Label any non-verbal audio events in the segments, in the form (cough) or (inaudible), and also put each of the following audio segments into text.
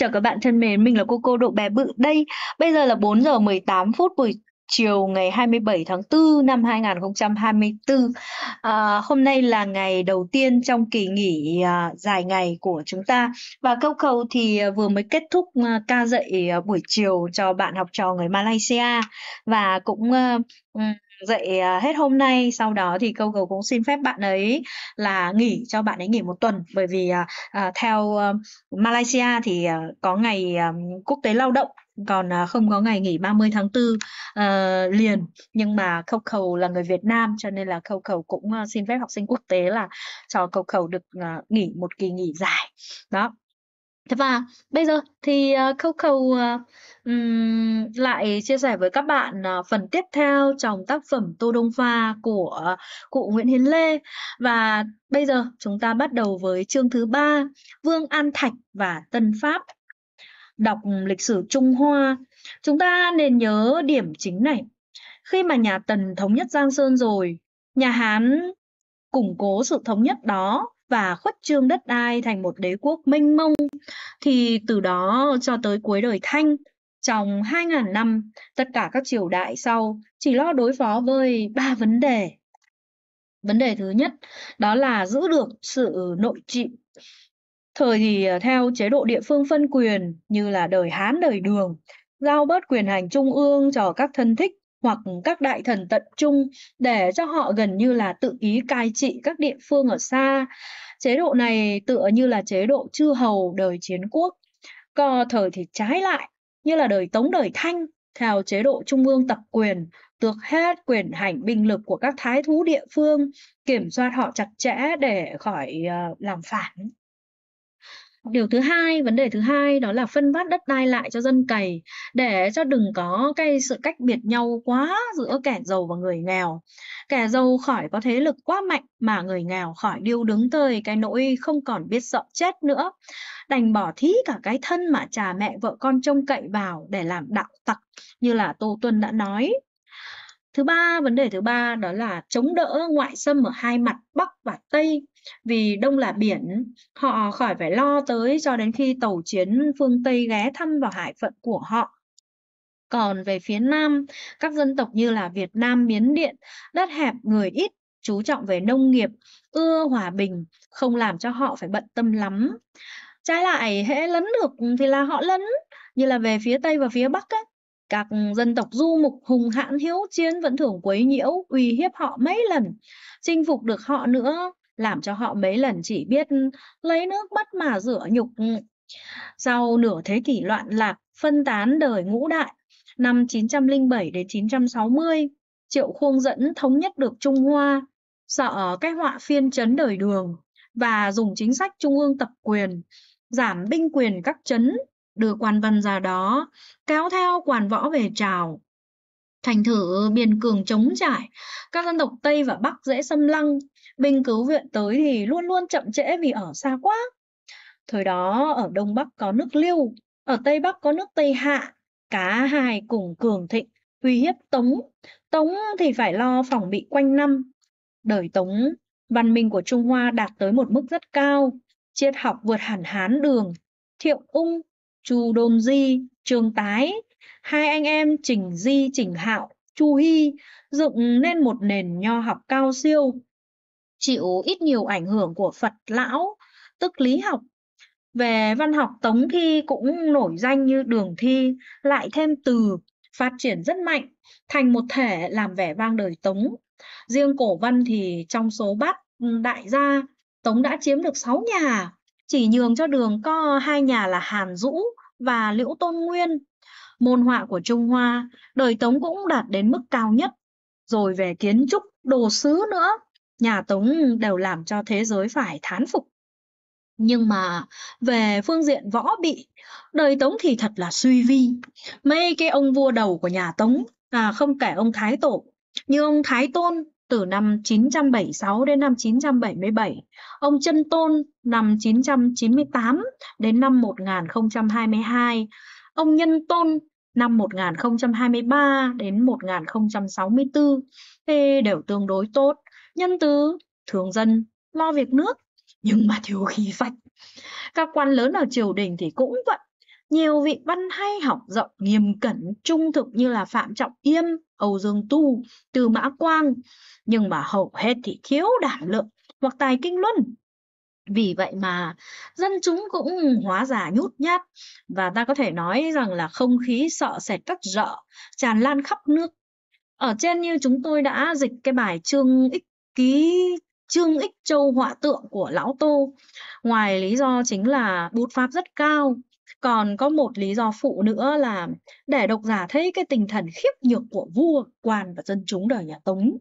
chào các bạn thân mến, mình là cô cô Độ Bé Bự đây. Bây giờ là 4 giờ 18 phút buổi chiều ngày 27 tháng 4 năm 2024. À, hôm nay là ngày đầu tiên trong kỳ nghỉ à, dài ngày của chúng ta và câu cầu thì à, vừa mới kết thúc à, ca dạy à, buổi chiều cho bạn học trò người Malaysia và cũng à, dạy à, hết hôm nay sau đó thì Cầu cũng xin phép bạn ấy là nghỉ cho bạn ấy nghỉ một tuần bởi vì à, à, theo ờ, Malaysia thì có ngày quốc tế lao động còn không có ngày nghỉ 30 tháng 4 à, ờ, liền nhưng mà Khâu Cầu là người Việt Nam cho nên là Khâu Cầu cũng xin phép học sinh quốc tế là cho Khâu Cầu được nghỉ một kỳ nghỉ dài đó và bây giờ thì uh, ờ, Coco ờ, lại chia sẻ với các bạn ờ, phần tiếp theo trong tác phẩm Tô Đông Pha của cụ Nguyễn Hiến Lê và bây giờ chúng ta bắt đầu với chương thứ ba Vương An Thạch và Tân Pháp đọc lịch sử Trung Hoa chúng ta nên nhớ điểm chính này khi mà nhà Tần thống nhất Giang Sơn rồi nhà Hán củng cố sự thống nhất đó và khuất trương đất đai thành một đế quốc minh mông. Thì từ đó cho tới cuối đời Thanh, trong 2.000 năm, tất cả các triều đại sau chỉ lo đối phó với ba vấn đề. Vấn đề thứ nhất đó là giữ được sự nội trị. Thời thì ờ, theo chế độ địa phương phân quyền như là đời Hán, đời Đường, giao bớt quyền hành trung ương cho các thân thích hoặc các đại thần tận trung để cho họ gần như là tự ý cai trị các địa phương ở xa. Chế độ này tựa như là chế độ chư hầu đời chiến quốc. Có thời thì trái lại, như là đời Tống đời Thanh, theo chế độ trung ương tập quyền, tước hết quyền hành binh lực của các thái thú địa phương, kiểm soát họ chặt chẽ để khỏi uh, làm phản. Điều thứ hai, vấn đề thứ hai đó là phân phát đất đai lại cho dân cày để cho đừng có cái sự cách biệt nhau quá giữa kẻ giàu và người nghèo. Kẻ giàu khỏi có thế lực quá mạnh mà người nghèo khỏi điêu đứng tới cái nỗi không còn biết sợ chết nữa. Đành bỏ thí cả cái thân mà cha mẹ vợ con trông cậy vào để làm đạo tặc như là Tô Tuân đã nói. Thứ ba, vấn đề thứ ba đó là chống đỡ ngoại xâm ở hai mặt Bắc và Tây vì đông là biển họ khỏi phải lo tới cho đến khi tàu chiến phương Tây ghé thăm vào hải phận của họ. Còn về phía Nam, các dân tộc như là Việt Nam miến điện, đất hẹp người ít, chú trọng về nông nghiệp, ưa hòa bình, không làm cho họ phải bận tâm lắm. Trái lại, hễ lấn được thì là họ lấn, như là về phía Tây và phía Bắc ấy. Các dân tộc du mục hùng hãn hiếu chiến vẫn thường quấy nhiễu, uy hiếp họ mấy lần. Chinh phục được họ nữa làm cho họ mấy lần chỉ biết lấy nước mắt mà rửa nhục. Sau nửa thế kỷ loạn lạc, phân tán đời ngũ đại, năm 907 đến 960, Triệu Khuông dẫn thống nhất được Trung Hoa, sợ cái họa phiên chấn đời đường và dùng chính sách trung ương tập quyền, giảm binh quyền các chấn, đưa quan văn ra đó, kéo theo quan võ về trào. Thành thử biên cường chống trải, các dân tộc Tây và Bắc dễ xâm lăng, Binh cứu viện tới thì luôn luôn chậm trễ vì ở xa quá. Thời đó ở Đông Bắc có nước liêu, ở Tây Bắc có nước Tây Hạ, cả hai cùng cường thịnh, uy hiếp Tống. Tống thì phải lo phòng bị quanh năm. Đời Tống, văn minh của Trung Hoa đạt tới một mức rất cao, triết học vượt hẳn Hán Đường, Thiệu Ung, Chu Đôn Di, Trương Tái, hai anh em Trình Di, Trình Hạo, Chu Hy dựng nên một nền nho học cao siêu, chịu ít nhiều ảnh hưởng của Phật lão, tức lý học. Về văn học Tống thi cũng nổi danh như Đường thi, lại thêm từ phát triển rất mạnh, thành một thể làm vẻ vang đời Tống. Riêng cổ văn thì trong số bát đại gia, Tống đã chiếm được 6 nhà, chỉ nhường cho đường co hai nhà là Hàn Dũ và Liễu Tôn Nguyên. Môn họa của Trung Hoa, đời Tống cũng đạt đến mức cao nhất. Rồi về kiến trúc, đồ sứ nữa, nhà Tống đều làm cho thế giới phải thán phục. Nhưng mà về phương diện võ bị, đời Tống thì thật là suy vi. Mấy cái ông vua đầu của nhà Tống, à, không kể ông Thái Tổ, như ông Thái Tôn từ năm 976 đến năm 977, ông Trân Tôn năm 998 đến năm 1022, ông Nhân Tôn năm 1023 đến 1064 thì đều tương đối tốt nhân từ, thường dân, lo việc nước, nhưng mà thiếu khí phách. Các quan lớn ở triều đình thì cũng vậy. Nhiều vị văn hay học rộng nghiêm cẩn, trung thực như là Phạm Trọng Yêm, Âu Dương Tu, Từ Mã Quang, nhưng mà hầu hết thì thiếu đảm lượng hoặc tài kinh luân. Vì vậy mà dân chúng cũng hóa giả nhút nhát và ta có thể nói rằng là không khí sợ sệt các rợ tràn lan khắp nước ở trên như chúng tôi đã dịch cái bài chương ích ký trương ích châu họa tượng của lão tô ngoài lý do chính là bút pháp rất cao còn có một lý do phụ nữa là để độc giả thấy cái tinh thần khiếp nhược của vua quan và dân chúng đời nhà tống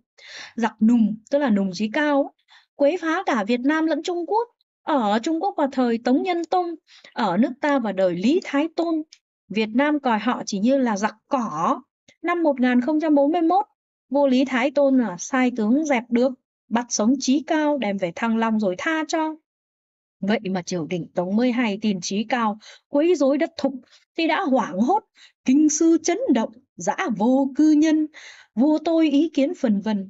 giặc nùng tức là nùng chí cao quấy phá cả việt nam lẫn trung quốc ở trung quốc vào thời tống nhân tông ở nước ta vào đời lý thái tôn việt nam coi họ chỉ như là giặc cỏ năm 1041 vua lý thái tôn là sai tướng dẹp được bắt sống trí cao đem về thăng long rồi tha cho vậy mà triều đình tống mới hay tin trí cao quấy rối đất thục thì đã hoảng hốt kinh sư chấn động dã vô cư nhân vua tôi ý kiến phần vần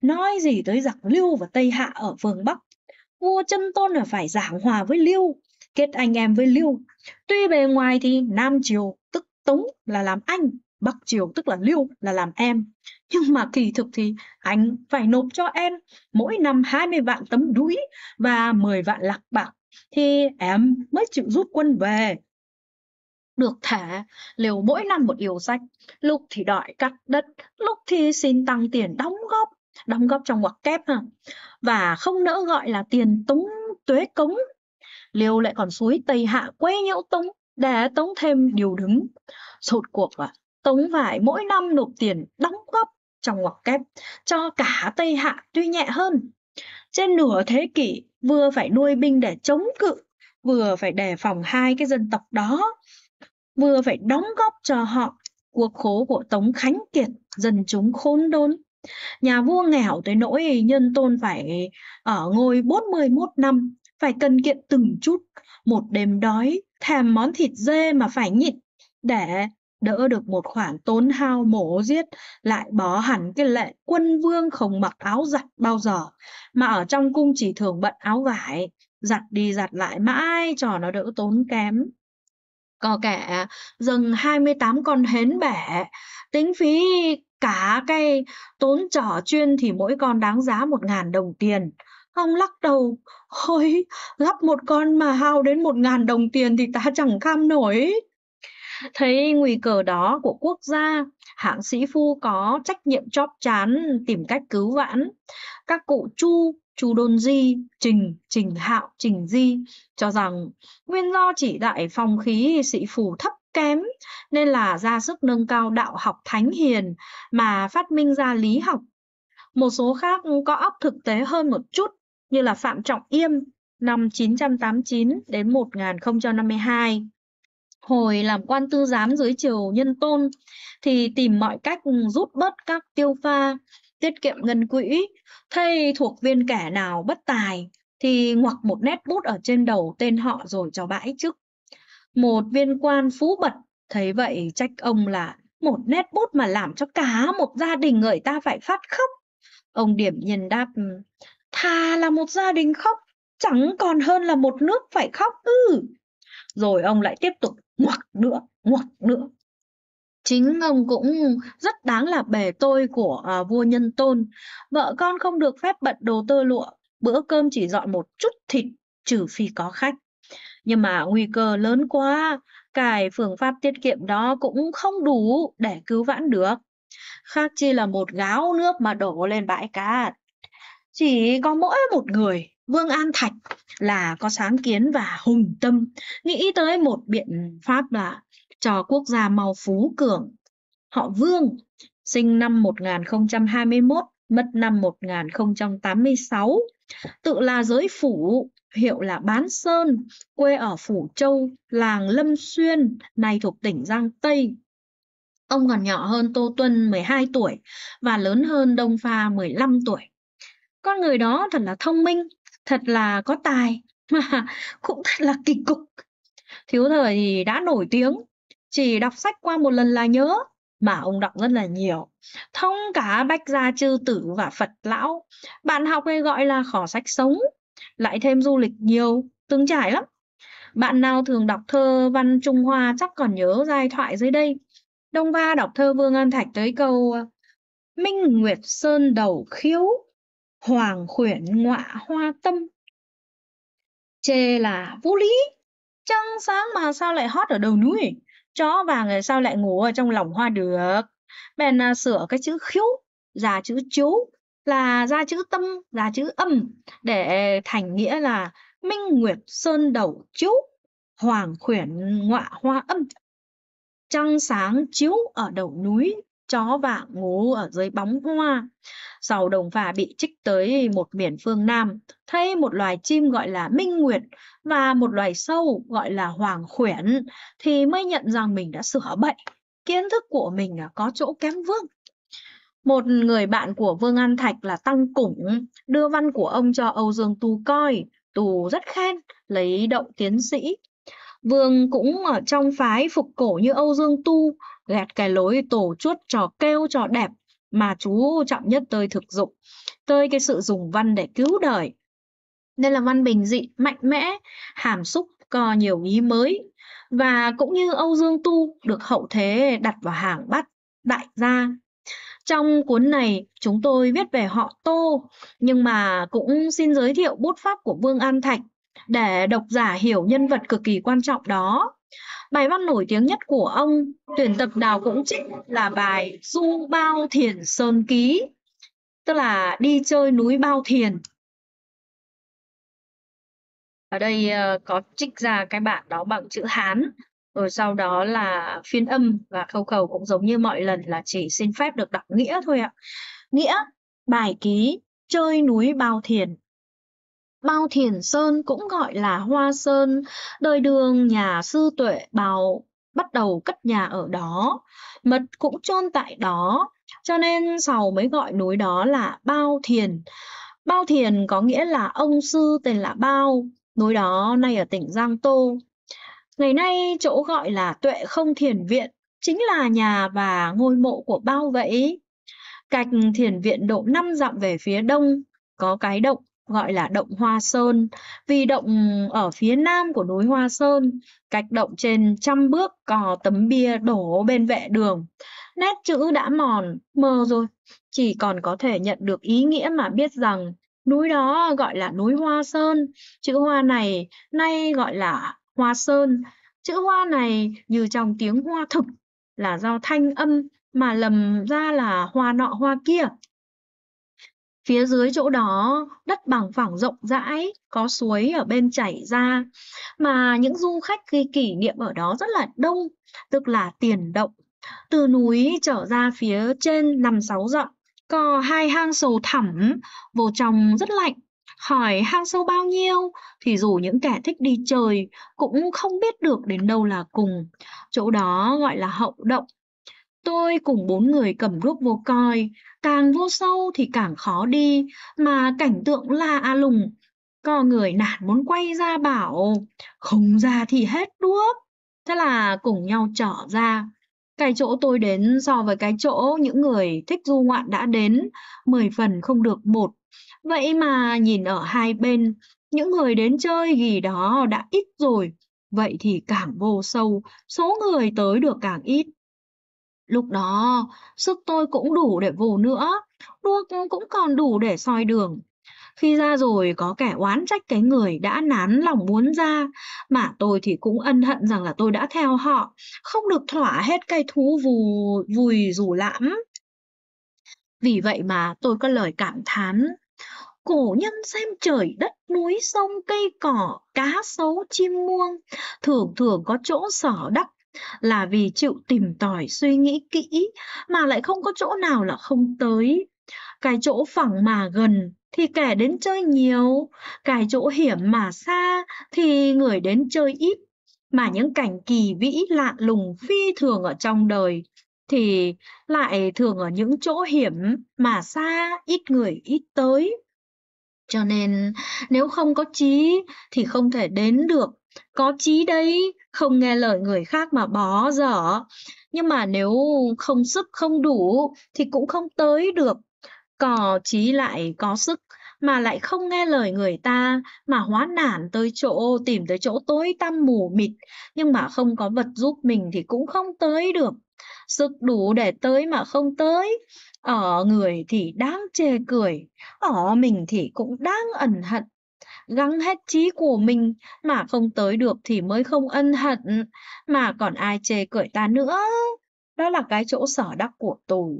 nói gì tới giặc lưu và tây hạ ở phương bắc vua chân tôn là phải giảng hòa với lưu kết anh em với lưu tuy bề ngoài thì nam triều tức tống là làm anh Bắc Triều tức là Lưu là làm em. Nhưng mà kỳ thực thì anh phải nộp cho em mỗi năm 20 vạn tấm đuối và 10 vạn lạc bạc thì em mới chịu rút quân về. Được thả, liều mỗi năm một yêu sách, lúc thì đòi cắt đất, lúc thì xin tăng tiền đóng góp, đóng góp trong ngoặc kép ha. Và không nỡ gọi là tiền túng tuế cống. Liều lại còn suối Tây Hạ quê nhiễu túng để tống thêm điều đứng. Sột cuộc ạ. À Tống Vải mỗi năm nộp tiền đóng góp trong ngoặc kép cho cả Tây Hạ tuy nhẹ hơn. Trên nửa thế kỷ vừa phải nuôi binh để chống cự, vừa phải đề phòng hai cái dân tộc đó, vừa phải đóng góp cho họ cuộc khố của Tống Khánh Kiệt, dân chúng khốn đốn. Nhà vua nghèo tới nỗi nhân tôn phải ở ngôi 41 năm, phải cần kiệm từng chút, một đêm đói, thèm món thịt dê mà phải nhịn để đỡ được một khoản tốn hao mổ giết lại bỏ hẳn cái lệ quân vương không mặc áo giặt bao giờ mà ở trong cung chỉ thường bận áo vải giặt đi giặt lại mãi cho nó đỡ tốn kém có kẻ dâng 28 con hến bẻ tính phí cả cây tốn trỏ chuyên thì mỗi con đáng giá một ngàn đồng tiền Ông lắc đầu, ôi, gấp một con mà hao đến một ngàn đồng tiền thì ta chẳng kham nổi thấy nguy cơ đó của quốc gia hạng sĩ phu có trách nhiệm chóp chán tìm cách cứu vãn các cụ chu chu đôn di trình trình hạo trình di cho rằng nguyên do chỉ đại phong khí sĩ phù thấp kém nên là ra sức nâng cao đạo học thánh hiền mà phát minh ra lý học một số khác có óc thực tế hơn một chút như là Phạm Trọng Yêm năm 989 đến 1052 hồi làm quan tư giám dưới triều nhân tôn thì tìm mọi cách rút bớt các tiêu pha tiết kiệm ngân quỹ thay thuộc viên kẻ nào bất tài thì ngoặc một nét bút ở trên đầu tên họ rồi cho bãi chức một viên quan phú bật thấy vậy trách ông là một nét bút mà làm cho cả một gia đình người ta phải phát khóc ông điểm nhiên đáp thà là một gia đình khóc chẳng còn hơn là một nước phải khóc ư ừ. rồi ông lại tiếp tục ngoặc nữa ngoặc nữa chính ông cũng rất đáng là bề tôi của à, vua nhân tôn vợ con không được phép bận đồ tơ lụa bữa cơm chỉ dọn một chút thịt trừ phi có khách nhưng mà nguy cơ lớn quá cài phương pháp tiết kiệm đó cũng không đủ để cứu vãn được khác chi là một gáo nước mà đổ lên bãi cát chỉ có mỗi một người Vương An Thạch là có sáng kiến và hùng tâm nghĩ tới một biện pháp là cho quốc gia mau phú cường. Họ Vương sinh năm 1021, mất năm 1086, tự là giới phủ, hiệu là Bán Sơn, quê ở Phủ Châu, làng Lâm Xuyên, này thuộc tỉnh Giang Tây. Ông còn nhỏ hơn Tô Tuân 12 tuổi và lớn hơn Đông Pha 15 tuổi. Con người đó thật là thông minh, thật là có tài mà (laughs) cũng thật là kỳ cục. Thiếu thời thì đã nổi tiếng, chỉ đọc sách qua một lần là nhớ, mà ông đọc rất là nhiều. Thông cả Bách Gia Chư Tử và Phật Lão, bạn học hay gọi là khỏ sách sống, lại thêm du lịch nhiều, tương trải lắm. Bạn nào thường đọc thơ văn Trung Hoa chắc còn nhớ giai thoại dưới đây. Đông Va đọc thơ Vương An Thạch tới câu Minh Nguyệt Sơn đầu khiếu hoàng khuyển ngọa hoa tâm chê là vô lý trăng sáng mà sao lại hót ở đầu núi chó vàng là sao lại ngủ ở trong lòng hoa được bèn à, sửa cái chữ khiếu ra chữ chú, là ra chữ tâm ra chữ âm để thành nghĩa là minh nguyệt sơn đầu Chú, hoàng khuyển ngọa hoa âm trăng sáng chiếu ở đầu núi chó và ngố ở dưới bóng hoa. Sau đồng phả bị trích tới một miền phương Nam, thấy một loài chim gọi là Minh Nguyệt và một loài sâu gọi là Hoàng Khuyển, thì mới nhận rằng mình đã sửa bệnh, kiến thức của mình à, có chỗ kém vương. Một người bạn của Vương An Thạch là Tăng Củng đưa văn của ông cho Âu Dương Tu coi, tù rất khen, lấy đậu tiến sĩ. Vương cũng ở trong phái phục cổ như Âu Dương Tu, là cái lối tổ chuốt trò kêu trò đẹp mà chú trọng nhất tới thực dụng tới cái sự dùng văn để cứu đời nên là văn bình dị mạnh mẽ hàm xúc có nhiều ý mới và cũng như Âu Dương Tu được hậu thế đặt vào hàng bát đại gia trong cuốn này, chúng tôi viết về họ Tô, nhưng mà cũng xin giới thiệu bút pháp của Vương An Thạch để độc giả hiểu nhân vật cực kỳ quan trọng đó. Bài văn nổi tiếng nhất của ông tuyển tập nào cũng trích là bài Du Bao Thiền Sơn Ký, tức là đi chơi núi Bao Thiền. Ở đây ờ, có trích ra cái bản đó bằng chữ Hán, rồi sau đó là phiên âm và khâu khẩu cũng giống như mọi lần là chỉ xin phép được đọc nghĩa thôi ạ. Nghĩa bài ký chơi núi Bao Thiền Bao Thiền Sơn cũng gọi là Hoa Sơn, đời đường nhà sư tuệ bào bắt đầu cất nhà ở đó, mật cũng chôn tại đó, cho nên sau mới gọi núi đó là Bao Thiền. Bao Thiền có nghĩa là ông sư tên là Bao, núi đó nay ở tỉnh Giang Tô. Ngày nay chỗ gọi là Tuệ Không Thiền Viện chính là nhà và ngôi mộ của Bao vậy. Cạnh Thiền Viện độ 5 dặm về phía đông, có cái động gọi là động Hoa Sơn vì động ở phía nam của núi Hoa Sơn cách động trên trăm bước có tấm bia đổ bên vệ đường nét chữ đã mòn mờ rồi chỉ còn có thể nhận được ý nghĩa mà biết rằng núi đó gọi là núi Hoa Sơn chữ hoa này nay gọi là Hoa Sơn chữ hoa này như trong tiếng hoa thực là do thanh âm mà lầm ra là hoa nọ hoa kia Phía dưới chỗ đó đất bằng phẳng rộng rãi, có suối ở bên chảy ra. Mà những du khách khi kỷ niệm ở đó rất là đông, tức là tiền động. Từ núi trở ra phía trên năm sáu dặm, có hai hang sầu thẳm, vô trong rất lạnh. Hỏi hang sâu bao nhiêu thì dù những kẻ thích đi chơi cũng không biết được đến đâu là cùng. Chỗ đó gọi là hậu động Tôi cùng bốn người cầm đuốc vô coi, càng vô sâu thì càng khó đi, mà cảnh tượng la a à lùng. Có người nản muốn quay ra bảo, không ra thì hết đuốc. Thế là cùng nhau trở ra. Cái chỗ tôi đến so với cái chỗ những người thích du ngoạn đã đến, mười phần không được một. Vậy mà nhìn ở hai bên, những người đến chơi gì đó đã ít rồi, vậy thì càng vô sâu, số người tới được càng ít. Lúc đó, sức tôi cũng đủ để vồ nữa, đuốc cũng còn đủ để soi đường. Khi ra rồi có kẻ oán trách cái người đã nán lòng muốn ra, mà tôi thì cũng ân hận rằng là tôi đã theo họ, không được thỏa hết cây thú vù, vùi rủ lãm. Vì vậy mà tôi có lời cảm thán, cổ nhân xem trời đất núi sông cây cỏ cá sấu chim muông thường thường có chỗ sở đắc là vì chịu tìm tòi suy nghĩ kỹ mà lại không có chỗ nào là không tới cái chỗ phẳng mà gần thì kẻ đến chơi nhiều cái chỗ hiểm mà xa thì người đến chơi ít mà những cảnh kỳ vĩ lạ lùng phi thường ở trong đời thì lại thường ở những chỗ hiểm mà xa ít người ít tới cho nên nếu không có trí thì không thể đến được có chí đấy không nghe lời người khác mà bó dở nhưng mà nếu không sức không đủ thì cũng không tới được có chí lại có sức mà lại không nghe lời người ta mà hóa nản tới chỗ tìm tới chỗ tối tăm mù mịt nhưng mà không có vật giúp mình thì cũng không tới được sức đủ để tới mà không tới ở người thì đáng chê cười ở mình thì cũng đáng ẩn hận gắng hết trí của mình mà không tới được thì mới không ân hận mà còn ai chê cười ta nữa đó là cái chỗ sở đắc của tôi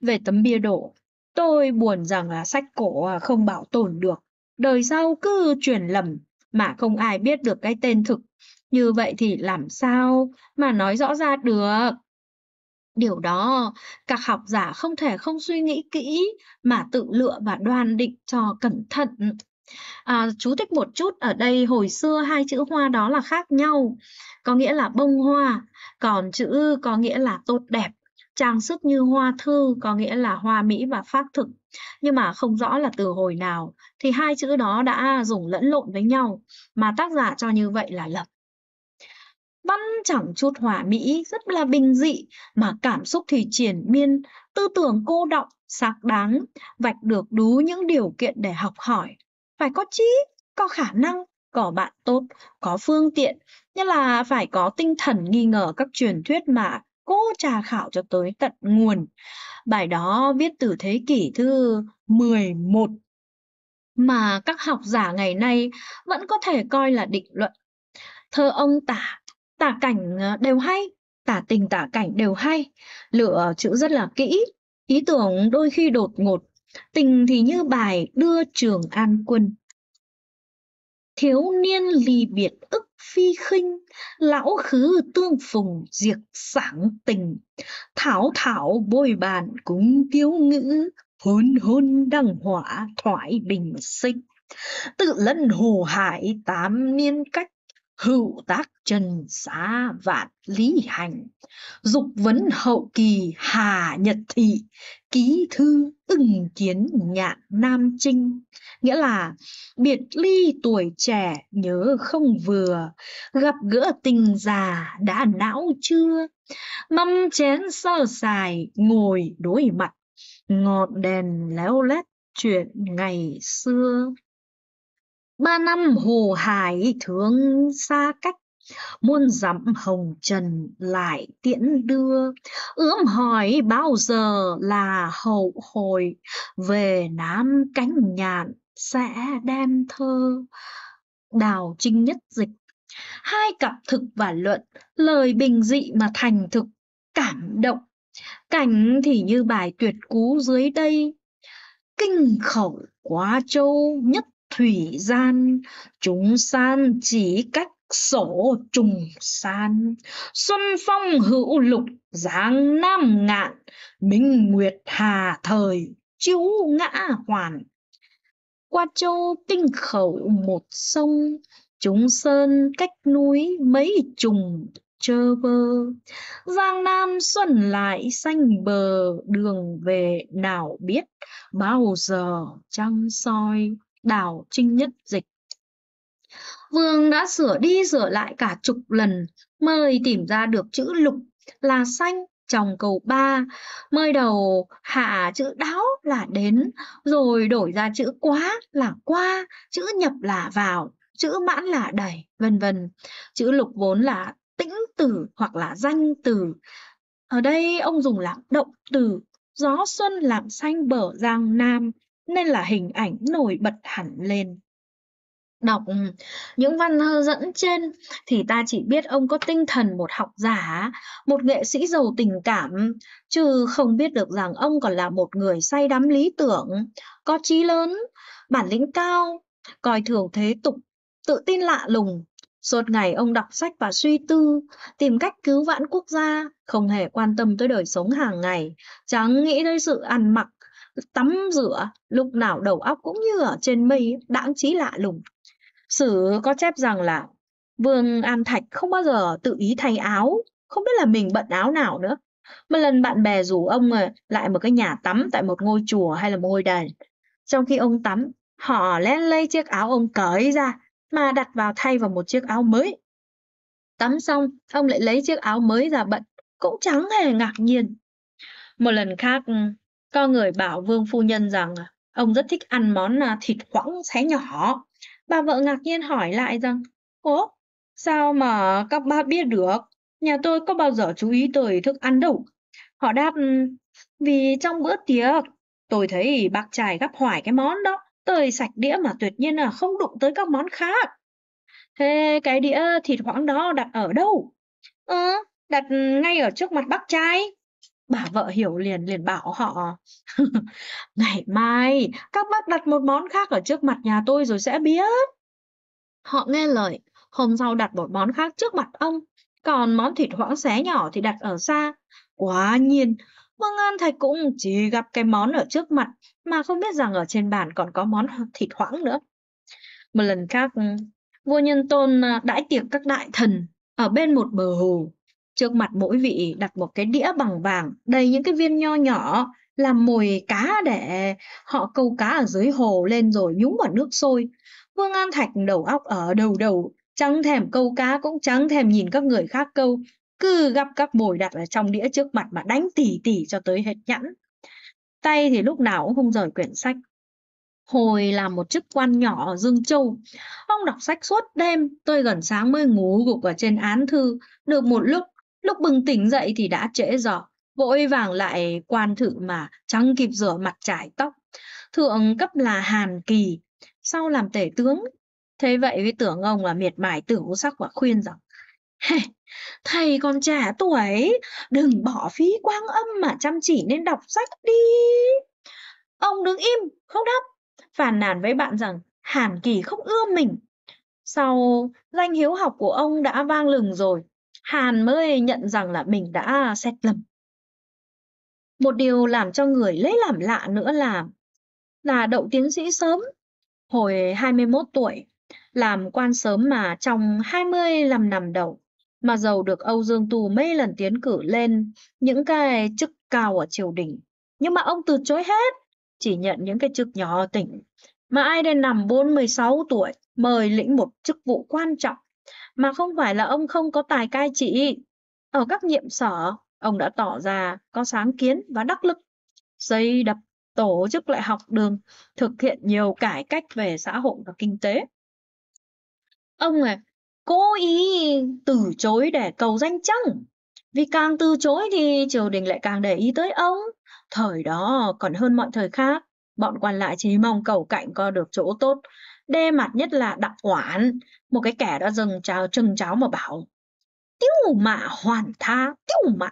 về tấm bia đổ tôi buồn rằng là sách cổ à, không bảo tồn được đời sau cứ truyền lầm mà không ai biết được cái tên thực như vậy thì làm sao mà nói rõ ra được điều đó các học giả không thể không suy nghĩ kỹ mà tự lựa và đoan định cho cẩn thận À, chú thích một chút ở đây hồi xưa hai chữ hoa đó là khác nhau có nghĩa là bông hoa còn chữ có nghĩa là tốt đẹp trang sức như hoa thư có nghĩa là hoa mỹ và phác thực nhưng mà không rõ là từ hồi nào thì hai chữ đó đã dùng lẫn lộn với nhau mà tác giả cho như vậy là lập văn chẳng chút hoa mỹ rất là bình dị mà cảm xúc thì triển miên tư tưởng cô động xác đáng vạch được đúng những điều kiện để học hỏi phải có trí có khả năng có bạn tốt có phương tiện nhất là phải có tinh thần nghi ngờ các truyền thuyết mà cô trà khảo cho tới tận nguồn bài đó viết từ thế kỷ thứ 11 mà các học giả ngày nay vẫn có thể coi là định luận thơ ông tả tả cảnh ờ, đều hay tả tình tả cảnh đều hay lựa chữ rất là kỹ ý tưởng đôi khi đột ngột Tình thì như bài đưa trường an quân. Thiếu niên lì biệt ức phi khinh, lão khứ tương phùng diệt sáng tình. Thảo thảo bôi bàn cúng tiếu ngữ, hôn hôn đăng hỏa thoại bình sinh. Tự lẫn hồ hải tám niên cách, hữu tác trần xá vạn lý hành dục vấn hậu kỳ hà nhật thị ký thư ưng kiến nhạn nam trinh nghĩa là biệt ly tuổi trẻ nhớ không vừa gặp gỡ tình già đã não chưa mâm chén sơ sài ngồi đối mặt ngọn đèn léo lét chuyện ngày xưa ba năm hồ hải thương xa cách muôn dặm hồng trần lại tiễn đưa ướm hỏi bao giờ là hậu hồi về nám cánh nhạn sẽ đem thơ đào trinh nhất dịch hai cặp thực và luận lời bình dị mà thành thực cảm động cảnh thì như bài tuyệt cú dưới đây kinh khẩu quá châu nhất thủy gian chúng san chỉ cách sổ trùng san xuân phong hữu lục giáng nam ngạn minh nguyệt hà thời chiếu ngã hoàn qua châu tinh khẩu một sông chúng sơn cách núi mấy trùng chơ vơ giang nam xuân lại xanh bờ đường về nào biết bao giờ trăng soi đào trinh nhất dịch. Vương đã sửa đi sửa lại cả chục lần mới tìm ra được chữ lục là xanh trong câu 3. Mới đầu hạ chữ đáo là đến, rồi đổi ra chữ quá là qua, chữ nhập là vào, chữ mãn là đẩy, vân vân. Chữ lục vốn là tĩnh từ hoặc là danh từ. Ở đây ông dùng là động từ, gió xuân làm xanh bờ giang nam, nên là hình ảnh nổi bật hẳn lên. Đọc ừ, những văn thơ dẫn trên thì ta chỉ biết ông có tinh thần một học giả, một nghệ sĩ giàu tình cảm, chứ không biết được rằng ông còn là một người say đắm lý tưởng, có trí lớn, bản lĩnh cao, coi thường thế tục, tự tin lạ lùng, Suốt ngày ông đọc sách và suy tư, tìm cách cứu vãn quốc gia, không hề quan tâm tới đời sống hàng ngày, chẳng nghĩ tới sự ăn mặc, tắm rửa lúc nào đầu óc cũng như ở trên mây đãng trí lạ lùng sử có chép rằng là vương an thạch không bao giờ tự ý thay áo không biết là mình bận áo nào nữa một lần bạn bè rủ ông ờ, lại một cái nhà tắm tại một ngôi chùa hay là một ngôi đền trong khi ông tắm họ lén lấy chiếc áo ông cởi ra mà đặt vào thay vào một chiếc áo mới tắm xong ông lại lấy chiếc áo mới ra bận cũng chẳng hề ngạc nhiên một lần khác ừ, có người bảo vương phu nhân rằng ông rất thích ăn món à, thịt quãng xé nhỏ. Bà vợ ngạc nhiên hỏi lại rằng, ủa sao mà các bác biết được? Nhà tôi có bao giờ chú ý tới thức ăn đâu. Họ đáp, ừ, vì trong bữa tiệc, tôi thấy bác trai gấp hoài cái món đó. Tôi sạch đĩa mà tuyệt nhiên là không đụng tới các món khác. Thế cái đĩa thịt hoãng đó đặt ở đâu? Ừ, đặt ngay ở trước mặt bác trai. Bà vợ hiểu liền, liền bảo họ: (laughs) "Ngày mai các bác đặt một món khác ở trước mặt nhà tôi rồi sẽ biết." Họ nghe lời, hôm sau đặt một món khác trước mặt ông, còn món thịt hoãng xé nhỏ thì đặt ở xa. Quả nhiên, Vương An Thạch cũng chỉ gặp cái món ở trước mặt mà không biết rằng ở trên bàn còn có món thịt hoãng nữa. Một lần khác, vua Nhân Tôn à, đãi tiệc các đại thần ở bên một bờ hồ. Trước mặt mỗi vị đặt một cái đĩa bằng vàng đầy những cái viên nho nhỏ làm mồi cá để họ câu cá ở dưới hồ lên rồi nhúng vào nước sôi. Vương An Thạch đầu óc ở đầu đầu, chẳng thèm câu cá cũng chẳng thèm nhìn các người khác câu, cứ gặp các mồi đặt ở trong đĩa trước mặt mà đánh tỉ tỉ cho tới hết nhẵn. Tay thì lúc nào cũng không rời quyển sách. Hồi làm một chức quan nhỏ ở Dương Châu, ông đọc sách suốt đêm, tôi gần sáng mới ngủ gục ở trên án thư, được một lúc Lúc bừng tỉnh dậy thì đã trễ giờ, vội vàng lại quan thử mà chẳng kịp rửa mặt trải tóc. Thượng cấp là Hàn Kỳ, sau làm tể tướng. Thế vậy với tưởng ông là miệt mài tử sắc và khuyên rằng Thầy còn trẻ tuổi, đừng bỏ phí quang âm mà chăm chỉ nên đọc sách đi. Ông đứng im, không đáp, phàn nàn với bạn rằng Hàn Kỳ không ưa mình. Sau danh hiếu học của ông đã vang lừng rồi, Hàn mới nhận rằng là mình đã xét lầm. Một điều làm cho người lấy làm lạ nữa là là đậu tiến sĩ sớm, hồi 21 tuổi, làm quan sớm mà trong 25 năm đầu, mà giàu được Âu Dương Tu mấy lần tiến cử lên những cái chức cao ở triều đình. Nhưng mà ông từ chối hết, chỉ nhận những cái chức nhỏ tỉnh. Mà ai đến nằm 46 tuổi, mời lĩnh một chức vụ quan trọng mà không phải là ông không có tài cai trị. Ở các nhiệm sở, ông đã tỏ ra có sáng kiến và đắc lực, xây đập tổ chức lại học đường, thực hiện nhiều cải cách về xã hội và kinh tế. Ông này cố ý từ chối để cầu danh chăng, vì càng từ chối thì triều đình lại càng để ý tới ông. Thời đó còn hơn mọi thời khác, bọn quan lại chỉ mong cầu cạnh có được chỗ tốt đê mặt nhất là đặc oản một cái kẻ đã dừng chào chừng cháu mà bảo tiêu mạ hoàn tha tiêu mạ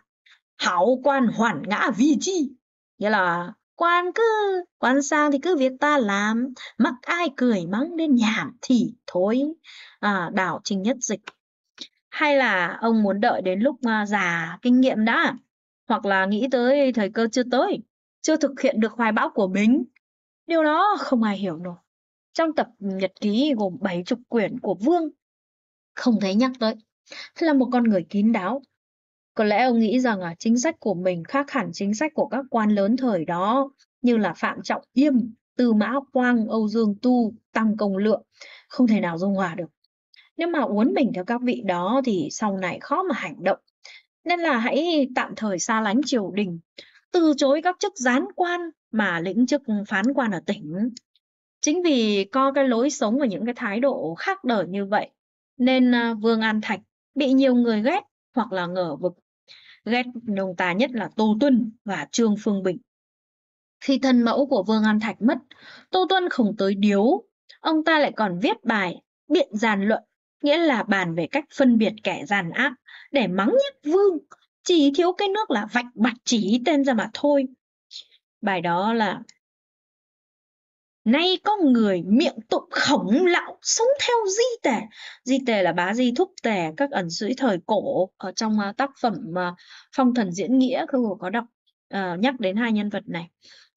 hảo quan hoàn ngã vi chi nghĩa là quan cứ quan sang thì cứ việc ta làm mặc ai cười mắng đến nhảm thì thôi à, đảo trình nhất dịch hay là ông muốn đợi đến lúc à, già kinh nghiệm đã hoặc là nghĩ tới thời cơ chưa tới chưa thực hiện được hoài bão của mình điều đó không ai hiểu nổi trong tập nhật ký gồm 70 quyển của Vương, không thấy nhắc tới. là một con người kín đáo. Có lẽ ông nghĩ rằng là chính sách của mình khác hẳn chính sách của các quan lớn thời đó như là Phạm Trọng Yêm, Tư Mã Quang, Âu Dương Tu, Tăng Công Lượng, không thể nào dung hòa được. Nếu mà uốn mình theo các vị đó thì sau này khó mà hành động. Nên là hãy tạm thời xa lánh triều đình, từ chối các chức gián quan mà lĩnh chức phán quan ở tỉnh Chính vì có cái lối sống và những cái thái độ khác đời như vậy nên à, Vương An Thạch bị nhiều người ghét hoặc là ngờ vực. Ghét ông ta nhất là Tô Tuân và Trương Phương Bình. Khi thân mẫu của Vương An Thạch mất, Tô Tuân không tới điếu, ông ta lại còn viết bài biện giàn luận, nghĩa là bàn về cách phân biệt kẻ giàn ác để mắng nhất Vương, chỉ thiếu cái nước là vạch bạch chỉ tên ra mà thôi. Bài đó là Nay có người miệng tụng khổng lão sống theo di tể. Di tể là bá di thúc tể các ẩn sĩ thời cổ ở trong uh, tác phẩm uh, Phong thần diễn nghĩa Khương có đọc uh, nhắc đến hai nhân vật này.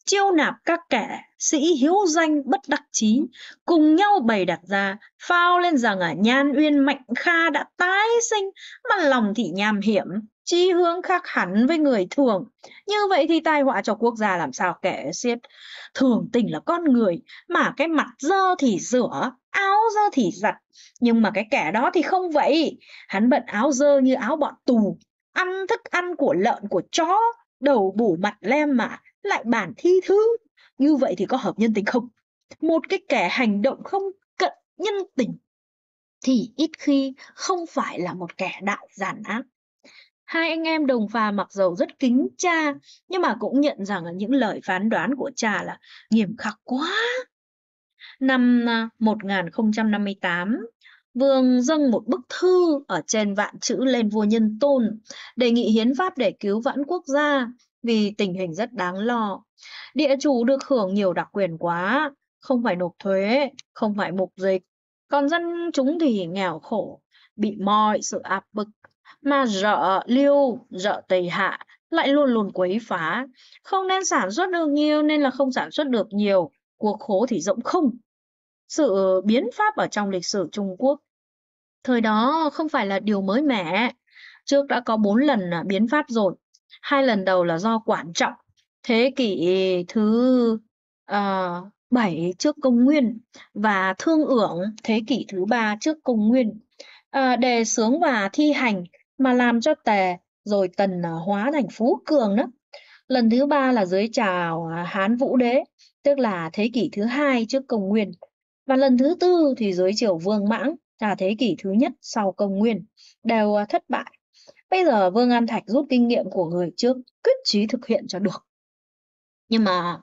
Chiêu nạp các kẻ sĩ hiếu danh bất đắc chí cùng nhau bày đặt ra phao lên rằng ở nhan uyên mạnh kha đã tái sinh mà lòng thị nham hiểm chi hướng khác hẳn với người thường. Như vậy thì tai họa cho quốc gia làm sao kể xiết. Thường tình là con người, mà cái mặt dơ thì rửa, áo dơ thì giặt. Nhưng mà cái kẻ đó thì không vậy. Hắn bận áo dơ như áo bọn tù, ăn thức ăn của lợn của chó, đầu bủ mặt lem mà, lại bản thi thứ. Như vậy thì có hợp nhân tính không? Một cái kẻ hành động không cận nhân tình thì ít khi không phải là một kẻ đại giản ác Hai anh em đồng phà mặc dầu rất kính cha, nhưng mà cũng nhận rằng là những lời phán đoán của cha là nghiêm khắc quá. Năm 1058, à, Vương dâng một bức thư ở trên vạn chữ lên vua Nhân Tôn, đề nghị hiến pháp để cứu vãn quốc gia, vì tình hình rất đáng lo. Địa chủ được hưởng nhiều đặc quyền quá, không phải nộp thuế, không phải mục dịch, còn dân chúng thì nghèo khổ, bị mọi sự áp bức mà rợ lưu, rợ tây hạ lại luôn luôn quấy phá. Không nên sản xuất được nhiều nên là không sản xuất được nhiều, cuộc khổ thì rộng không. Sự biến pháp ở trong lịch sử Trung Quốc thời đó không phải là điều mới mẻ. Trước đã có bốn lần à, biến pháp rồi. Hai lần đầu là do Quản Trọng, thế kỷ thứ uh, trước công nguyên và Thương Ưởng, thế kỷ thứ ba trước công nguyên. Uh, ờ, đề sướng và thi hành mà làm cho tề rồi tần à, hóa thành phú cường đó lần thứ ba là dưới chào à, hán vũ đế tức là thế kỷ thứ hai trước công nguyên và lần thứ tư thì dưới triều vương mãng là thế kỷ thứ nhất sau công nguyên đều à, thất bại bây giờ vương an thạch rút kinh nghiệm của người trước quyết chí thực hiện cho được nhưng mà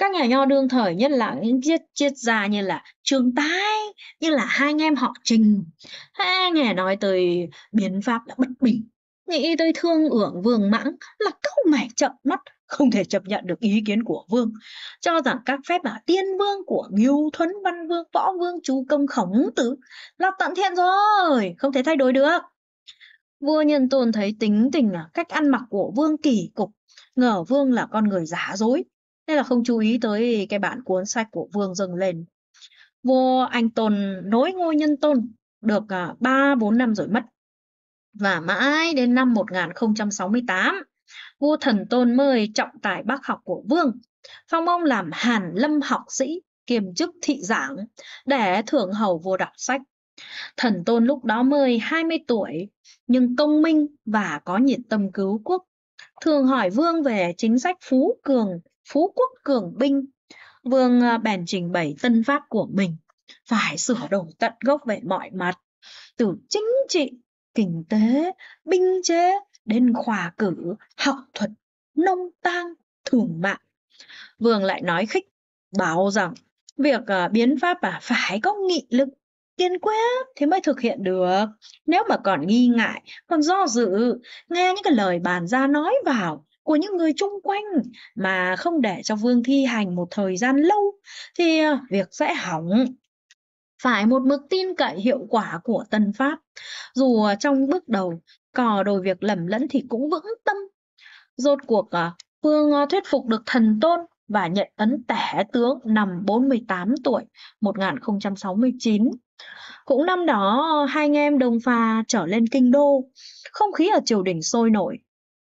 các nhà nho đương thời nhất là những triết triết gia như là Trương Tái như là hai anh em họ Trình ha, nghe nói tới biến pháp đã bất bình nghĩ tới thương ưởng vương mãng là câu mày chậm mắt không thể chấp nhận được ý kiến của vương cho rằng các phép là tiên vương của nghiêu thuấn văn vương võ vương chú công khổng tử là tận thiện rồi không thể thay đổi được vua nhân tôn thấy tính tình cách ăn mặc của vương kỳ cục ngờ vương là con người giả dối nên là không chú ý tới cái bản cuốn sách của Vương Dâng Lên. Vua Anh Tôn nối ngôi nhân tôn được à, ba bốn năm rồi mất. Và mãi đến năm 1068, vua Thần Tôn mời trọng tài bác học của Vương, phong ông làm Hàn Lâm học sĩ kiêm chức thị giảng để thưởng hầu vua đọc sách. Thần Tôn lúc đó mới 20 tuổi, nhưng công minh và có nhiệt tâm cứu quốc. Thường hỏi vương về chính sách phú cường phú quốc cường binh vương à, bèn trình bày tân pháp của mình phải sửa đổi tận gốc về mọi mặt từ chính trị kinh tế binh chế đến khoa cử học thuật nông tang thường mạng vương lại nói khích bảo rằng việc à, biến pháp là phải có nghị lực kiên quyết thế mới thực hiện được nếu mà còn nghi ngại còn do dự nghe những cái lời bàn ra nói vào của những người chung quanh mà không để cho Vương thi hành một thời gian lâu thì ờ, việc sẽ hỏng phải một mực tin cậy hiệu quả của tân pháp dù ờ, trong bước đầu cò đồi việc lầm lẫn thì cũng vững tâm rốt cuộc ờ, phương thuyết phục được thần tôn và nhận ấn tể tướng năm 48 tuổi 1069 cũng năm đó hai anh em đồng pha trở lên kinh đô không khí ở triều đình sôi nổi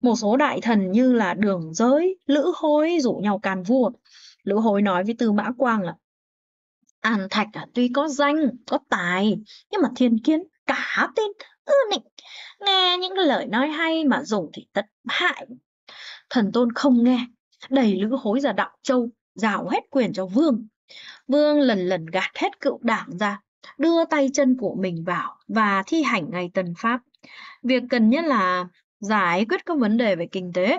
một số đại thần như là đường giới lữ hối rủ nhau càn vua lữ hối nói với tư mã quang là an thạch à, tuy có danh có tài nhưng mà thiên kiến cả tin ư nịnh nghe những lời nói hay mà dùng thì tất hại thần tôn không nghe đẩy lữ hối ra đạo châu rào hết quyền cho vương vương lần lần gạt hết cựu đảng ra đưa tay chân của mình vào và thi hành ngay tần pháp việc cần nhất là giải quyết các vấn đề về kinh tế,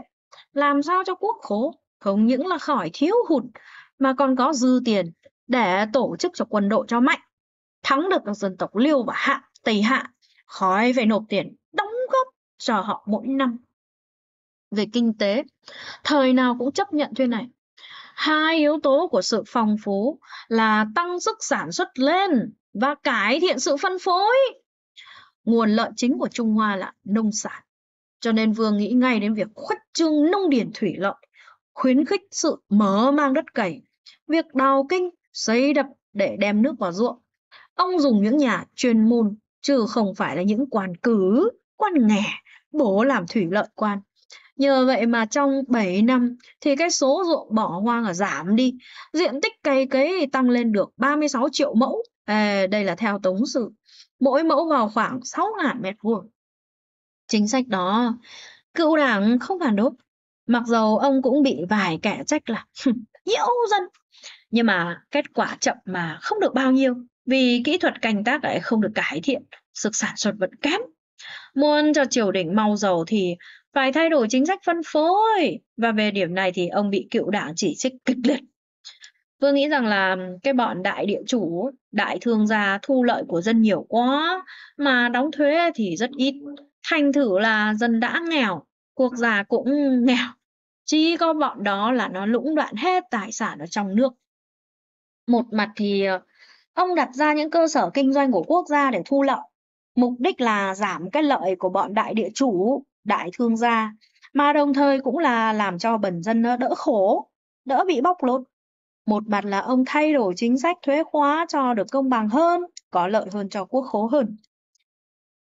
làm sao cho quốc khố không những là khỏi thiếu hụt mà còn có dư tiền để tổ chức cho quân đội cho mạnh, thắng được các dân tộc Liêu và Hạ, Tây Hạ, khỏi phải nộp tiền đóng góp cho họ mỗi năm. Về kinh tế, thời nào cũng chấp nhận chuyện này. Hai yếu tố của sự phong phú là tăng sức sản xuất lên và cải thiện sự phân phối. Nguồn lợi chính của Trung Hoa là nông sản cho nên Vương nghĩ ngay đến việc khuếch trương nông điển thủy lợi, khuyến khích sự mở mang đất cày, việc đào kinh, xây đập để đem nước vào ruộng. Ông dùng những nhà chuyên môn, chứ không phải là những quan cử, quan nghè, bố làm thủy lợi quan. Nhờ vậy mà trong 7 năm thì cái số ruộng bỏ hoang ở giảm đi, diện tích cây cấy tăng lên được 36 triệu mẫu. À, đây là theo tống sự. Mỗi mẫu vào khoảng 6.000 mét vuông. Chính sách đó, cựu đảng không phản đối. Mặc dầu ông cũng bị vài kẻ trách là (laughs) nhiễu dân. Nhưng mà kết quả chậm mà không được bao nhiêu vì kỹ thuật canh tác lại không được cải thiện, sức sản xuất vẫn kém. Muốn cho triều đình mau giàu thì phải thay đổi chính sách phân phối và về điểm này thì ông bị cựu đảng chỉ trích kịch liệt. Tôi nghĩ rằng là cái bọn đại địa chủ, đại thương gia thu lợi của dân nhiều quá mà đóng thuế thì rất ít thành thử là dân đã nghèo quốc gia cũng (laughs) nghèo chỉ có bọn đó là nó lũng đoạn hết tài sản ở trong nước một mặt thì ờ, ông đặt ra những cơ sở kinh doanh của quốc gia để thu lợi mục đích là giảm cái lợi của bọn đại địa chủ đại thương gia mà đồng thời cũng là làm cho bần dân đỡ khổ đỡ bị bóc lột một mặt là ông thay đổi chính sách thuế khóa cho được công bằng hơn có lợi hơn cho quốc khố hơn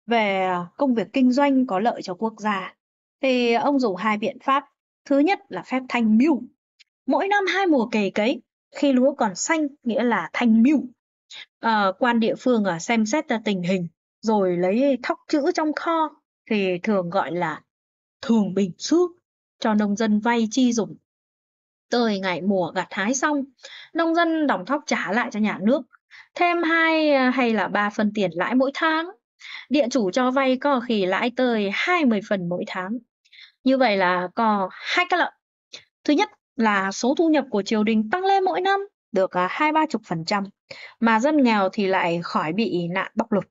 về à, công việc kinh doanh có lợi cho quốc gia thì ông dùng hai biện pháp. Thứ nhất là phép thanh mưu. Mỗi năm hai mùa cày cấy, khi lúa còn xanh nghĩa là thanh mưu. À, quan địa phương à, xem xét ra tình hình rồi lấy thóc chữ trong kho thì thường gọi là thường bình xước cho nông dân vay chi dùng. Tới ngày mùa gặt hái xong, nông dân đóng thóc trả lại cho nhà nước, thêm hai à, hay là ba phần tiền lãi mỗi tháng Địa chủ cho vay có khi lãi tới 20 phần mỗi tháng. Như vậy là có hai cái lợi. Thứ nhất là số thu nhập của triều đình tăng lên mỗi năm được à, hai ba chục phần trăm mà dân nghèo thì lại khỏi bị nạn bóc lột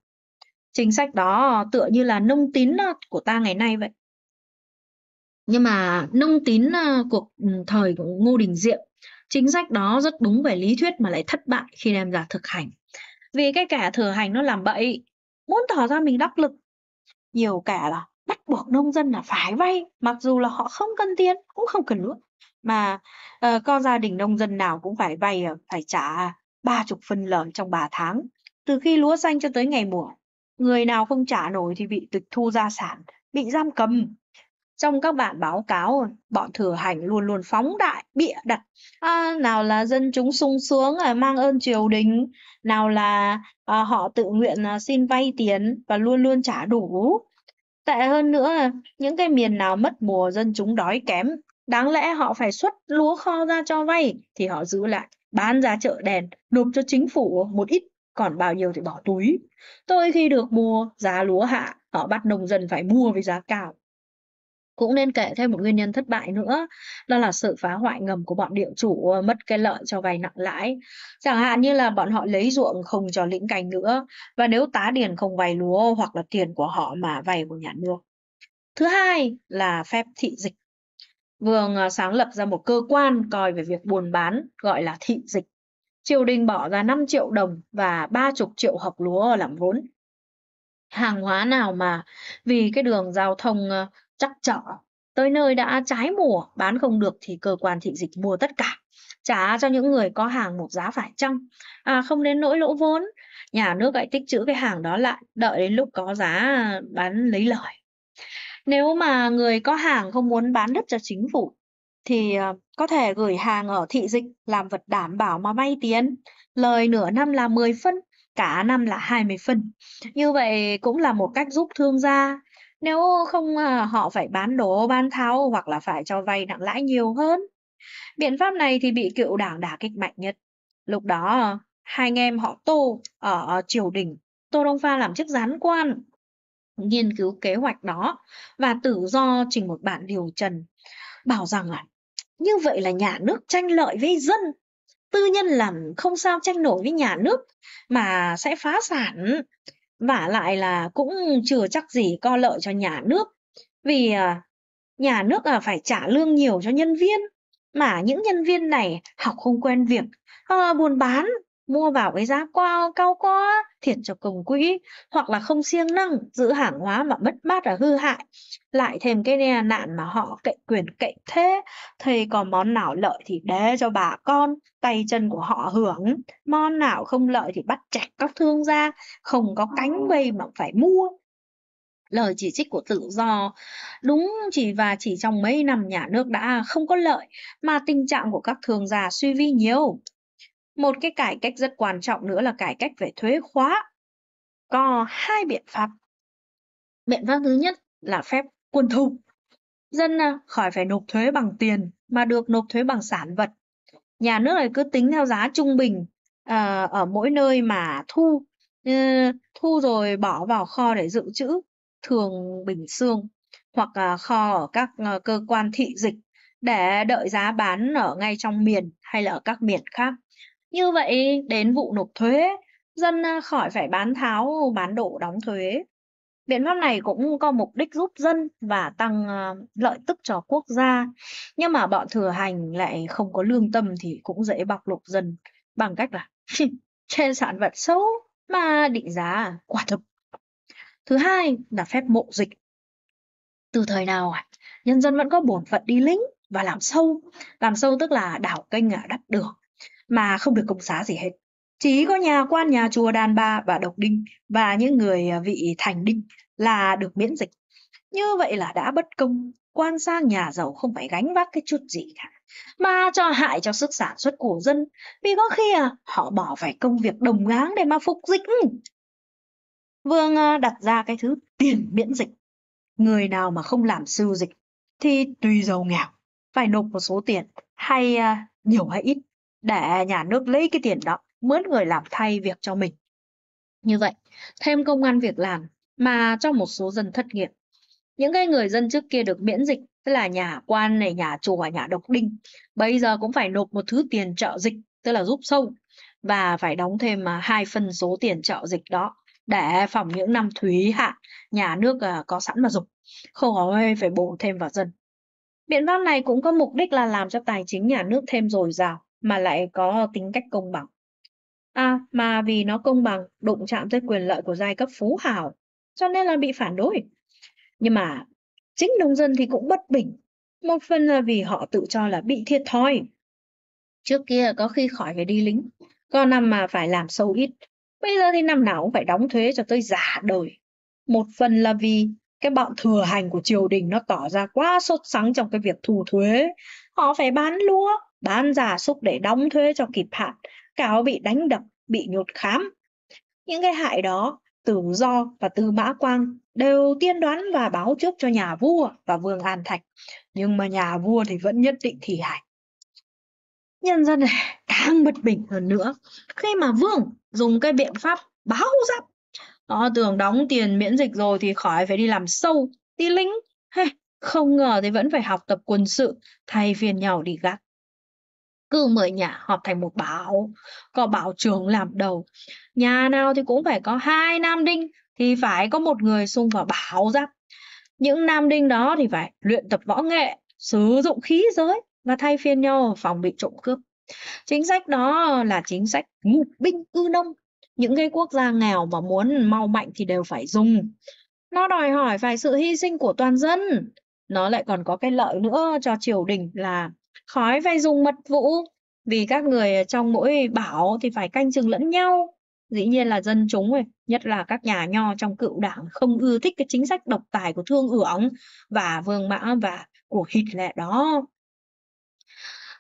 chính sách đó tựa như là nông tín à, của ta ngày nay vậy nhưng mà nông tín à, cuộc ừ, thời của Ngô Đình Diệm chính sách đó rất đúng về lý thuyết mà lại thất bại khi đem ra thực hành vì cái cả thừa hành nó làm bậy muốn tỏ ra mình đắc lực nhiều cả là bắt buộc nông dân là phải vay mặc dù là họ không cần tiền cũng không cần nữa mà uh, ờ, có gia đình nông dân nào cũng phải vay ờ, phải trả ba chục phần lợn trong ba tháng từ khi lúa xanh cho tới ngày mùa người nào không trả nổi thì bị tịch thu gia sản bị giam cầm trong các bản báo cáo bọn thừa hành luôn luôn phóng đại bịa đặt à, nào là dân chúng sung sướng à, mang ơn triều đình nào là à, họ tự nguyện à, xin vay tiền và luôn luôn trả đủ tệ hơn nữa những cái miền nào mất mùa dân chúng đói kém đáng lẽ họ phải xuất lúa kho ra cho vay thì họ giữ lại bán ra chợ đèn nộp cho chính phủ một ít còn bao nhiêu thì bỏ túi. Tôi khi được mua giá lúa hạ, họ bắt nông dân phải mua với giá cao cũng nên kể thêm một nguyên nhân thất bại nữa đó là sự phá hoại ngầm của bọn địa chủ ờ, mất cái lợi cho vay nặng lãi chẳng hạn như là bọn họ lấy ruộng không cho lĩnh cành nữa và nếu tá điền không vay lúa hoặc là tiền của họ mà vay của nhà nước thứ hai là phép thị dịch vương ờ, sáng lập ra một cơ quan coi về việc buôn bán gọi là thị dịch triều đình bỏ ra 5 triệu đồng và 30 triệu hợp lúa làm vốn hàng hóa nào mà vì cái đường giao thông ờ, chắc chở tới nơi đã trái mùa bán không được thì cơ quan thị dịch mua tất cả trả cho những người có hàng một giá phải chăng à, không đến nỗi lỗ vốn nhà nước lại tích trữ cái hàng đó lại đợi đến lúc có giá bán lấy lời nếu mà người có hàng không muốn bán đất cho chính phủ thì à, có thể gửi hàng ở thị dịch làm vật đảm bảo mà vay tiền lời nửa năm là 10 phân cả năm là 20 phân như vậy cũng là một cách giúp thương gia nếu không ờ, họ phải bán đổ bán tháo hoặc là phải cho vay nặng lãi nhiều hơn. Biện pháp này thì bị cựu đảng đả kích mạnh nhất. Lúc đó hai anh em họ Tô ở triều đình, Tô Đông Pha làm chức gián quan, nghiên cứu kế hoạch đó và tự do trình một bản điều trần bảo rằng là như vậy là nhà nước tranh lợi với dân tư nhân làm không sao tranh nổi với nhà nước mà sẽ phá sản vả lại là cũng chưa chắc gì co lợi cho nhà nước vì à, nhà nước là phải trả lương nhiều cho nhân viên mà những nhân viên này học không quen việc ờ, buôn bán mua vào cái giá quá cao quá thiệt cho công quỹ hoặc là không siêng năng giữ hàng hóa mà bất bát và hư hại lại thêm cái nè nạn mà họ cậy quyền cậy thế thầy còn món nào lợi thì để cho bà con tay chân của họ hưởng món nào không lợi thì bắt chặt các thương gia không có ờ. cánh bay mà phải mua lời chỉ trích của tự do đúng chỉ và chỉ trong mấy năm nhà nước đã không có lợi mà tình trạng của các thương gia suy vi nhiều một cái cải cách rất quan trọng nữa là cải cách về thuế khóa. Có hai biện pháp. Biện pháp thứ nhất là phép quân thu. Dân à, khỏi phải nộp thuế bằng tiền mà được nộp thuế bằng sản vật. Nhà nước này cứ tính theo giá trung bình à, ở mỗi nơi mà thu ờ, thu rồi bỏ vào kho để dự trữ thường bình xương hoặc à, kho ở các ờ, cơ quan thị dịch để đợi giá bán ở ngay trong miền hay là ở các miền khác. Như vậy đến vụ nộp thuế, dân à, khỏi phải bán tháo, bán đổ đóng thuế. Biện pháp này cũng có mục đích giúp dân và tăng à, lợi tức cho quốc gia. Nhưng mà bọn thừa hành lại không có lương tâm thì cũng dễ bọc lột dân bằng cách là trên (laughs) sản vật xấu mà định giá quả thực. Thứ hai là phép mộ dịch. Từ thời nào nhân dân vẫn có bổn phận đi lính và làm sâu. Làm sâu tức là đảo kênh à, đắp đường mà không được công xá gì hết. Chỉ có nhà quan nhà chùa đàn bà và độc đinh và những người à, vị thành đinh là được miễn dịch. Như vậy là đã bất công, quan sang nhà giàu không phải gánh vác cái chút gì cả, mà cho hại cho sức sản xuất của dân, vì có khi à, họ bỏ phải công việc đồng áng để mà phục dịch. Vương à, đặt ra cái thứ tiền miễn dịch. Người nào mà không làm sưu dịch thì tùy giàu nghèo, phải nộp một số tiền hay à, nhiều hay ít để nhà nước lấy cái tiền đó mướn người làm thay việc cho mình. Như vậy, thêm công an việc làm mà cho một số dân thất nghiệp. Những cái người dân trước kia được miễn dịch, tức là nhà quan này, nhà chùa, nhà độc đinh, bây giờ cũng phải nộp một thứ tiền trợ dịch, tức là giúp sâu, và phải đóng thêm à, hai phần số tiền trợ dịch đó để phòng những năm thúy hạ nhà nước à, có sẵn mà dùng, không có phải bổ thêm vào dân. Biện pháp này cũng có mục đích là làm cho tài chính nhà nước thêm dồi dào, mà lại có tính cách công bằng. À, mà vì nó công bằng, đụng chạm tới quyền lợi của giai cấp phú hào, cho nên là bị phản đối. Nhưng mà chính nông dân thì cũng bất bình, một phần là vì họ tự cho là bị thiệt thòi. Trước kia có khi khỏi phải đi lính, có năm mà phải làm sâu ít, bây giờ thì năm nào cũng phải đóng thuế cho tới giả đời. Một phần là vì cái bọn thừa hành của triều đình nó tỏ ra quá sốt sắng trong cái việc thu thuế, họ phải bán lúa, bán gia súc để đóng thuế cho kịp hạn, cáo bị đánh đập, bị nhột khám. Những cái hại đó, Tử Do và Tư Mã Quang đều tiên đoán và báo trước cho nhà vua và vương An Thạch, nhưng mà nhà vua thì vẫn nhất định thì hại. Nhân dân này càng bất bình hơn nữa khi mà vương dùng cái biện pháp báo giáp. Nó tưởng đóng tiền miễn dịch rồi thì khỏi phải đi làm sâu, đi lính. Hey, không ngờ thì vẫn phải học tập quân sự, thay phiên nhau đi gác cứ mười nhà họp thành một bảo có bảo trưởng làm đầu nhà nào thì cũng phải có hai nam đinh thì phải có một người xung vào bảo giáp những nam đinh đó thì phải luyện tập võ nghệ sử dụng khí giới và thay phiên nhau phòng bị trộm cướp chính sách đó là chính sách ngục binh cư nông những cái quốc gia nghèo mà muốn mau mạnh thì đều phải dùng nó đòi hỏi phải sự hy sinh của toàn dân nó lại còn có cái lợi nữa cho triều đình là khói vay dùng mật vụ vì các người trong mỗi bảo thì phải canh chừng lẫn nhau dĩ nhiên là dân chúng ấy, nhất là các nhà nho trong cựu đảng không ưa thích cái chính sách độc tài của thương ưởng và vương mã và của hịt lệ đó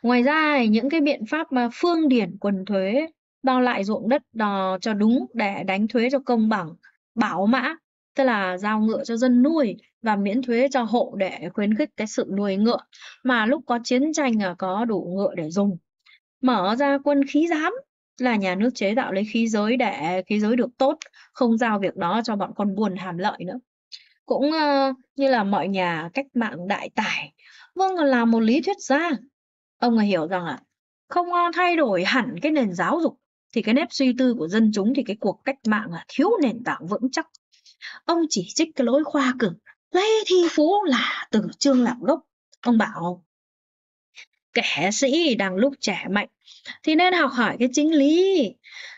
ngoài ra những cái biện pháp mà phương điển quần thuế đo lại ruộng đất đò cho đúng để đánh thuế cho công bằng bảo mã tức là giao ngựa cho dân nuôi và miễn thuế cho hộ để khuyến khích cái sự nuôi ngựa mà lúc có chiến tranh là có đủ ngựa để dùng mở ra quân khí giám là nhà nước chế tạo lấy khí giới để khí giới được tốt không giao việc đó cho bọn con buồn hàm lợi nữa cũng uh, như là mọi nhà cách mạng đại tải vâng là một lý thuyết gia ông là hiểu rằng à không thay đổi hẳn cái nền giáo dục thì cái nếp suy tư của dân chúng thì cái cuộc cách mạng là thiếu nền tảng vững chắc ông chỉ trích cái lỗi khoa cử Lê thi phú là từ chương làm gốc ông bảo kẻ sĩ đang lúc trẻ mạnh thì nên học hỏi cái chính lý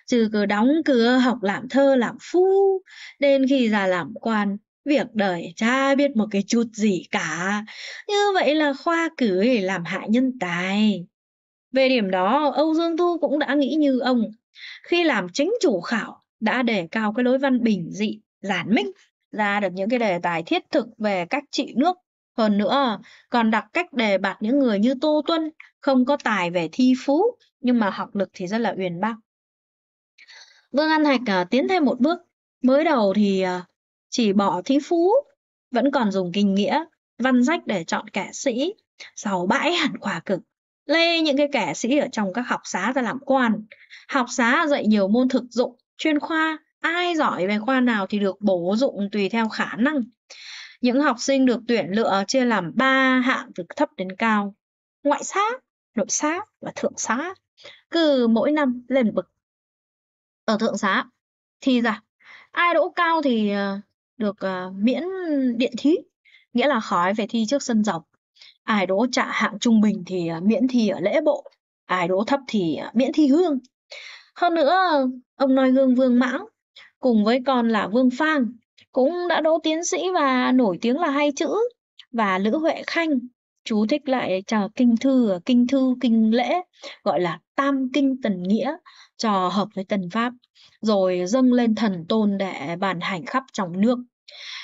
chứ cứ đóng cửa học làm thơ làm phu đến khi ra làm quan việc đời cha biết một cái chút gì cả như vậy là khoa cử làm hại nhân tài về điểm đó âu dương thu cũng đã nghĩ như ông khi làm chính chủ khảo đã đề cao cái lối văn bình dị giản minh ra được những cái đề tài thiết thực về cách trị nước hơn nữa còn đặt cách đề bạt những người như Tô Tuân không có tài về thi phú nhưng mà học lực thì rất là uyên bác. Vương An Hạch à, tiến thêm một bước, mới đầu thì à, chỉ bỏ thi phú, vẫn còn dùng kinh nghĩa, văn sách để chọn kẻ sĩ, giàu bãi (laughs) hẳn quả cực, lê những cái kẻ sĩ ở trong các học xá ra làm quan. Học xá dạy nhiều môn thực dụng, chuyên khoa, Ai giỏi về khoa nào thì được bổ dụng tùy theo khả năng. Những học sinh được tuyển lựa chia làm 3 hạng từ thấp đến cao. Ngoại xã, nội xã và thượng xã. Cứ mỗi năm lên bậc. Ở thượng xã thì ra. ai đỗ cao thì ờ, được ờ, miễn điện thí, nghĩa là khói về thi trước sân dọc. Ai đỗ trả hạng trung bình thì ờ, miễn thi ở lễ bộ, ai đỗ thấp thì miễn thi hương. Hơn nữa, ông nói gương Vương Mãng cùng với còn là Vương Phang, cũng đã đỗ tiến sĩ và nổi tiếng là hay chữ, và Lữ Huệ Khanh, chú thích lại trò kinh thư kinh thư kinh lễ gọi là tam kinh tần nghĩa trò hợp với tần pháp rồi dâng lên thần tôn để bàn hành khắp trong nước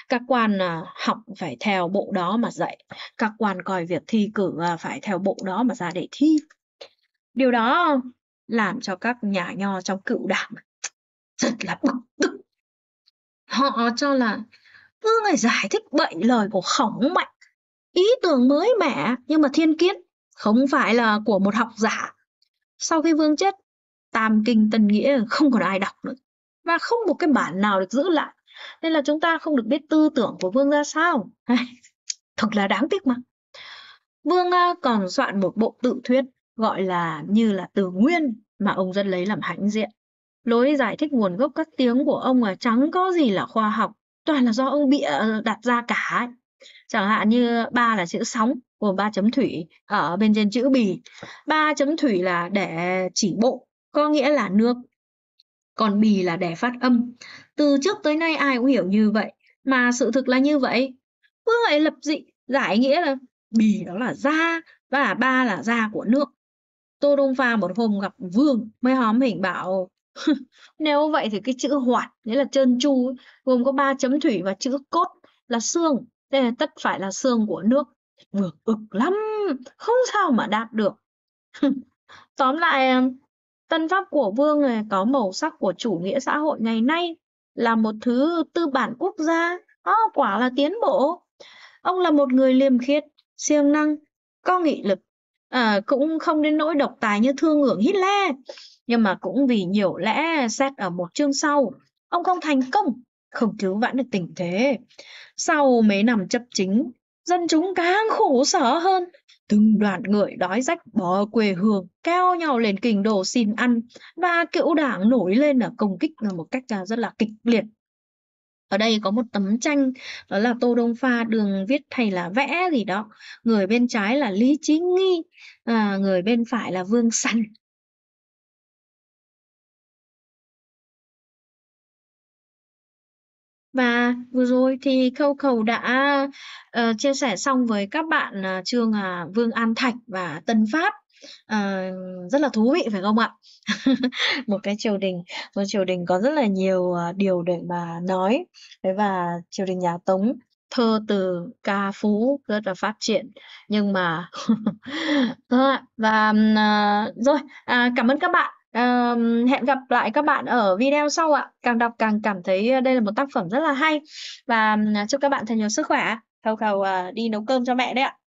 các quan à, học phải theo bộ đó mà dạy các quan coi việc thi cử à, phải theo bộ đó mà ra để thi điều đó làm cho các nhà nho trong cựu đảng rất là bực họ cho là vương ngày giải thích bệnh lời của khổng mạnh ý tưởng mới mẻ nhưng mà thiên kiến không phải là của một học giả sau khi vương chết tam kinh tân nghĩa không còn ai đọc nữa và không một cái bản nào được giữ lại nên là chúng ta không được biết tư tưởng của vương ra sao thật là đáng tiếc mà vương còn soạn một bộ tự thuyết gọi là như là từ nguyên mà ông dân lấy làm hãnh diện lối giải thích nguồn gốc các tiếng của ông là chẳng có gì là khoa học toàn là do ông bịa ờ, đặt ra cả ấy. chẳng hạn như ba là chữ sóng gồm ba chấm thủy ở bên trên chữ bì ba chấm thủy là để chỉ bộ có nghĩa là nước còn bì là để phát âm từ trước tới nay ai cũng hiểu như vậy mà sự thực là như vậy cứ vậy lập dị giải nghĩa là bì đó là da và ba là da của nước Tô Đông Pha một hôm gặp Vương mới hóm hình bảo (laughs) Nếu vậy thì cái chữ hoạt nghĩa là trơn tru gồm có ba chấm thủy và chữ cốt là xương. Đây là tất phải là xương của nước. vừa ực lắm, không sao mà đạt được. (laughs) Tóm lại, à, tân pháp của vương này có màu sắc của chủ nghĩa xã hội ngày nay là một thứ tư bản quốc gia, à, quả là tiến bộ. Ông là một người liêm khiết, siêng năng, có nghị lực, à, cũng không đến nỗi độc tài như thương hưởng Hitler nhưng mà cũng vì nhiều lẽ xét ở một chương sau, ông không thành công, không cứu vãn được tình thế. Sau mấy năm chấp chính, dân chúng càng khổ sở hơn, từng đoàn người đói rách bỏ quê hương keo nhau lên kinh đô xin ăn và cựu đảng nổi lên ở công kích một cách à, rất là kịch liệt ở đây có một tấm tranh đó là tô đông pha đường viết thầy là vẽ gì đó người bên trái là lý trí nghi à, người bên phải là vương săn Và vừa rồi thì Khâu Khầu đã, ờ, chia sẻ xong với các bạn, à, chương, à, Vương An Thạch và Tân Pháp Ờ, rất là thú vị phải không ạ? (laughs) Một cái triều đình một triều đình có rất là nhiều, à, điều để mà nói. Thế và triều đình nhà Tống, thơ từ, ca phú rất là phát triển, nhưng mà ờ, (laughs) và, à, rồi, à, cảm ơn các bạn. Ờm, hẹn gặp lại các bạn ở video sau ạ. Càng đọc càng cảm thấy đây là một tác phẩm rất là hay và à, chúc các bạn thật nhiều sức khỏe. Khâu khâu à, đi nấu cơm cho mẹ đấy ạ.